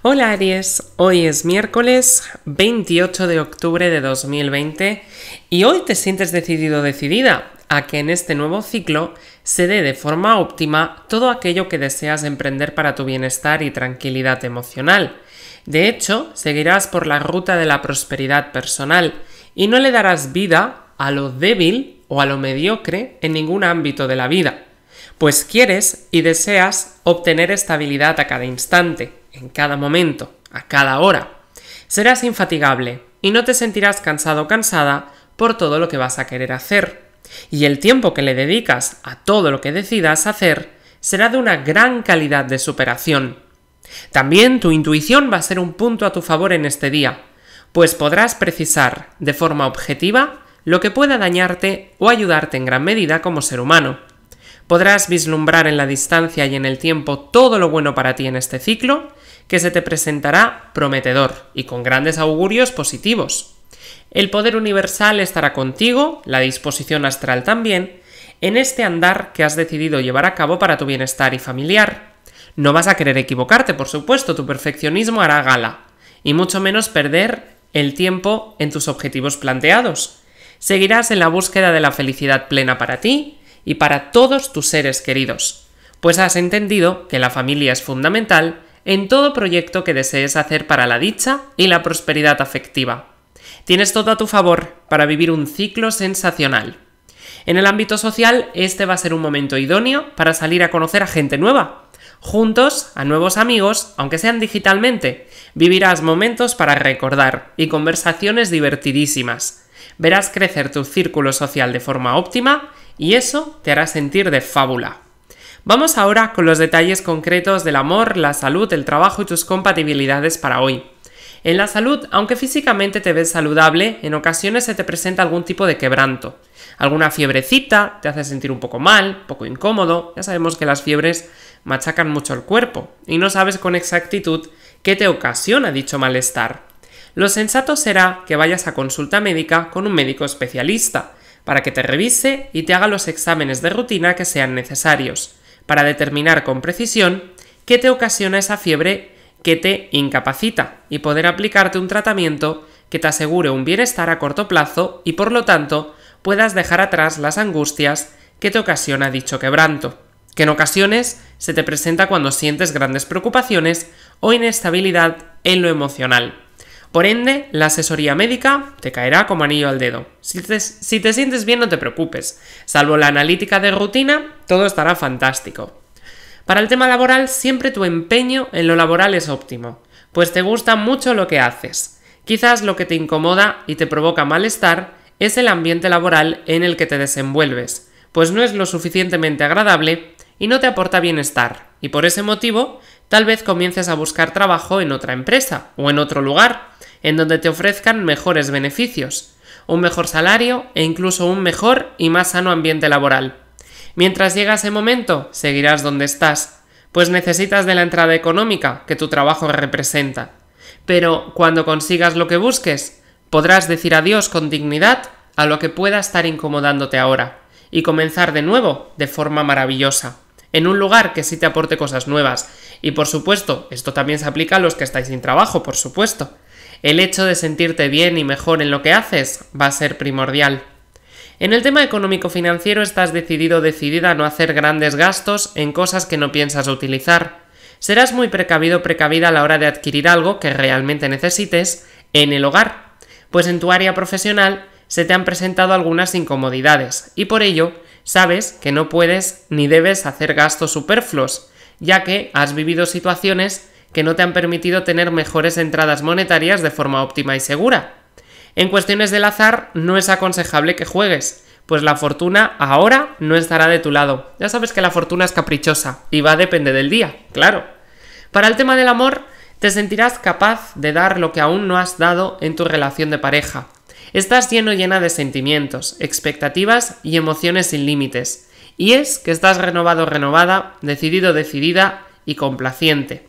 Hola Aries, hoy es miércoles 28 de octubre de 2020 y hoy te sientes decidido decidida a que en este nuevo ciclo se dé de forma óptima todo aquello que deseas emprender para tu bienestar y tranquilidad emocional. De hecho, seguirás por la ruta de la prosperidad personal y no le darás vida a lo débil o a lo mediocre en ningún ámbito de la vida, pues quieres y deseas obtener estabilidad a cada instante en cada momento, a cada hora. Serás infatigable y no te sentirás cansado o cansada por todo lo que vas a querer hacer. Y el tiempo que le dedicas a todo lo que decidas hacer será de una gran calidad de superación. También tu intuición va a ser un punto a tu favor en este día, pues podrás precisar de forma objetiva lo que pueda dañarte o ayudarte en gran medida como ser humano. Podrás vislumbrar en la distancia y en el tiempo todo lo bueno para ti en este ciclo que se te presentará prometedor y con grandes augurios positivos. El poder universal estará contigo, la disposición astral también, en este andar que has decidido llevar a cabo para tu bienestar y familiar. No vas a querer equivocarte, por supuesto, tu perfeccionismo hará gala, y mucho menos perder el tiempo en tus objetivos planteados. Seguirás en la búsqueda de la felicidad plena para ti y para todos tus seres queridos, pues has entendido que la familia es fundamental en todo proyecto que desees hacer para la dicha y la prosperidad afectiva. Tienes todo a tu favor para vivir un ciclo sensacional. En el ámbito social, este va a ser un momento idóneo para salir a conocer a gente nueva. Juntos, a nuevos amigos, aunque sean digitalmente, vivirás momentos para recordar y conversaciones divertidísimas. Verás crecer tu círculo social de forma óptima y eso te hará sentir de fábula. Vamos ahora con los detalles concretos del amor, la salud, el trabajo y tus compatibilidades para hoy. En la salud, aunque físicamente te ves saludable, en ocasiones se te presenta algún tipo de quebranto. Alguna fiebrecita te hace sentir un poco mal, poco incómodo, ya sabemos que las fiebres machacan mucho el cuerpo y no sabes con exactitud qué te ocasiona dicho malestar. Lo sensato será que vayas a consulta médica con un médico especialista, para que te revise y te haga los exámenes de rutina que sean necesarios para determinar con precisión qué te ocasiona esa fiebre que te incapacita y poder aplicarte un tratamiento que te asegure un bienestar a corto plazo y por lo tanto puedas dejar atrás las angustias que te ocasiona dicho quebranto, que en ocasiones se te presenta cuando sientes grandes preocupaciones o inestabilidad en lo emocional. Por ende, la asesoría médica te caerá como anillo al dedo. Si te, sientes bien no te preocupes, salvo la analítica de rutina, todo estará fantástico. Para el tema laboral, siempre tu empeño en lo laboral es óptimo, pues te gusta mucho lo que haces. Quizás lo que te incomoda y te provoca malestar es el ambiente laboral en el que te desenvuelves, pues no es lo suficientemente agradable y no te aporta bienestar, y por ese motivo Tal vez comiences a buscar trabajo en otra empresa o en otro lugar, en donde te ofrezcan mejores beneficios, un mejor salario e incluso un mejor y más sano ambiente laboral. Mientras llega ese momento, seguirás donde estás, pues necesitas de la entrada económica que tu trabajo representa. Pero cuando consigas lo que busques, podrás decir adiós con dignidad a lo que pueda estar incomodándote ahora, y comenzar de nuevo de forma maravillosa en un lugar que sí te aporte cosas nuevas. Y por supuesto, esto también se aplica a los que estáis sin trabajo, por supuesto. El hecho de sentirte bien y mejor en lo que haces va a ser primordial. En el tema económico-financiero estás decidido o decidida a no hacer grandes gastos en cosas que no piensas utilizar. Serás muy precavido o precavida a la hora de adquirir algo que realmente necesites en el hogar, pues en tu área profesional se te han presentado algunas incomodidades y por ello Sabes que no puedes ni debes hacer gastos superfluos, ya que has vivido situaciones que no te han permitido tener mejores entradas monetarias de forma óptima y segura. En cuestiones del azar no es aconsejable que juegues, pues la fortuna ahora no estará de tu lado. Ya sabes que la fortuna es caprichosa y va a depender del día, claro. Para el tema del amor, te sentirás capaz de dar lo que aún no has dado en tu relación de pareja, Estás lleno llena de sentimientos, expectativas y emociones sin límites. Y es que estás renovado renovada, decidido decidida y complaciente.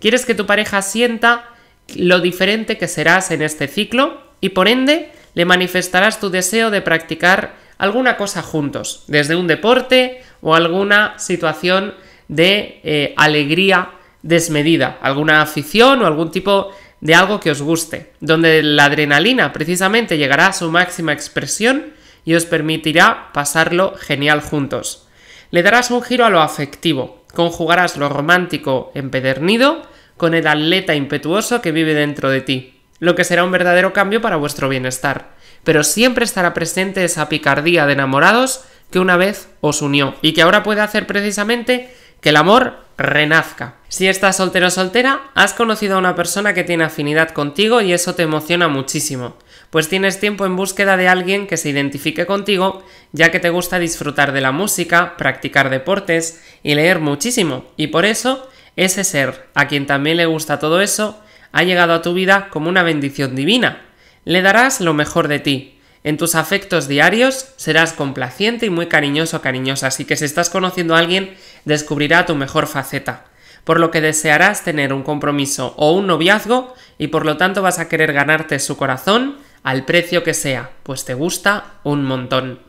Quieres que tu pareja sienta lo diferente que serás en este ciclo y por ende le manifestarás tu deseo de practicar alguna cosa juntos, desde un deporte o alguna situación de eh, alegría desmedida, alguna afición o algún tipo de algo que os guste, donde la adrenalina precisamente llegará a su máxima expresión y os permitirá pasarlo genial juntos. Le darás un giro a lo afectivo, conjugarás lo romántico empedernido con el atleta impetuoso que vive dentro de ti, lo que será un verdadero cambio para vuestro bienestar. Pero siempre estará presente esa picardía de enamorados que una vez os unió y que ahora puede hacer precisamente que el amor renazca. Si estás soltero o soltera, has conocido a una persona que tiene afinidad contigo y eso te emociona muchísimo, pues tienes tiempo en búsqueda de alguien que se identifique contigo, ya que te gusta disfrutar de la música, practicar deportes y leer muchísimo, y por eso ese ser, a quien también le gusta todo eso, ha llegado a tu vida como una bendición divina. Le darás lo mejor de ti. En tus afectos diarios serás complaciente y muy cariñoso o cariñosa, así que si estás conociendo a alguien, descubrirá tu mejor faceta por lo que desearás tener un compromiso o un noviazgo y por lo tanto vas a querer ganarte su corazón al precio que sea, pues te gusta un montón.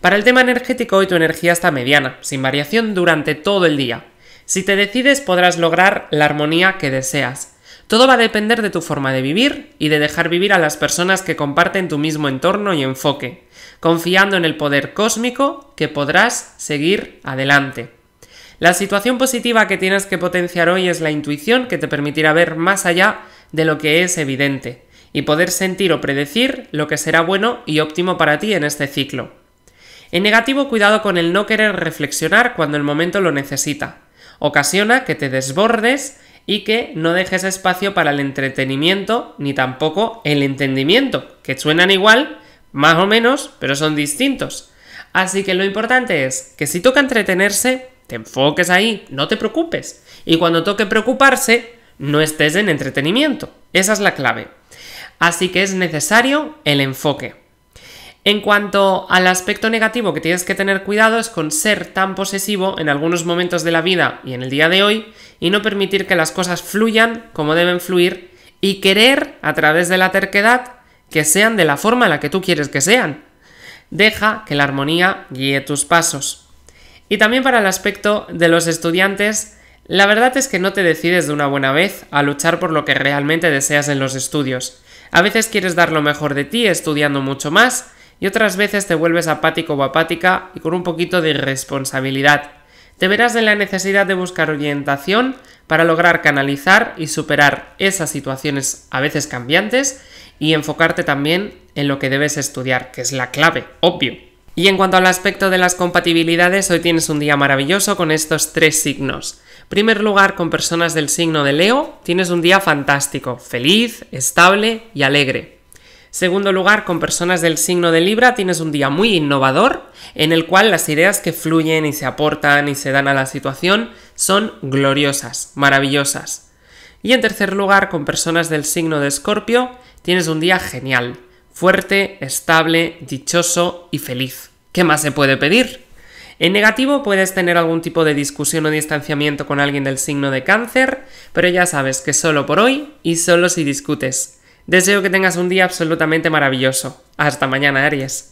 Para el tema energético hoy tu energía está mediana, sin variación durante todo el día. Si te decides podrás lograr la armonía que deseas. Todo va a depender de tu forma de vivir y de dejar vivir a las personas que comparten tu mismo entorno y enfoque, confiando en el poder cósmico que podrás seguir adelante. La situación positiva que tienes que potenciar hoy es la intuición que te permitirá ver más allá de lo que es evidente y poder sentir o predecir lo que será bueno y óptimo para ti en este ciclo. En negativo, cuidado con el no querer reflexionar cuando el momento lo necesita. Ocasiona que te desbordes y que no dejes espacio para el entretenimiento ni tampoco el entendimiento, que suenan igual, más o menos, pero son distintos. Así que lo importante es que si toca entretenerse, te enfoques ahí, no te preocupes. Y cuando toque preocuparse, no estés en entretenimiento. Esa es la clave. Así que es necesario el enfoque. En cuanto al aspecto negativo que tienes que tener cuidado es con ser tan posesivo en algunos momentos de la vida y en el día de hoy y no permitir que las cosas fluyan como deben fluir y querer a través de la terquedad que sean de la forma en la que tú quieres que sean. Deja que la armonía guíe tus pasos. Y también para el aspecto de los estudiantes, la verdad es que no te decides de una buena vez a luchar por lo que realmente deseas en los estudios. A veces quieres dar lo mejor de ti estudiando mucho más y otras veces te vuelves apático o apática y con un poquito de irresponsabilidad. Te verás en la necesidad de buscar orientación para lograr canalizar y superar esas situaciones a veces cambiantes y enfocarte también en lo que debes estudiar, que es la clave, obvio. Y en cuanto al aspecto de las compatibilidades, hoy tienes un día maravilloso con estos tres signos. En primer lugar, con personas del signo de Leo, tienes un día fantástico, feliz, estable y alegre. En segundo lugar, con personas del signo de Libra tienes un día muy innovador, en el cual las ideas que fluyen y se aportan y se dan a la situación son gloriosas, maravillosas. Y en tercer lugar, con personas del signo de Escorpio, tienes un día genial, fuerte, estable, dichoso y feliz. ¿Qué más se puede pedir? En negativo puedes tener algún tipo de discusión o distanciamiento con alguien del signo de cáncer, pero ya sabes que solo por hoy y solo si discutes. Deseo que tengas un día absolutamente maravilloso. Hasta mañana, Aries.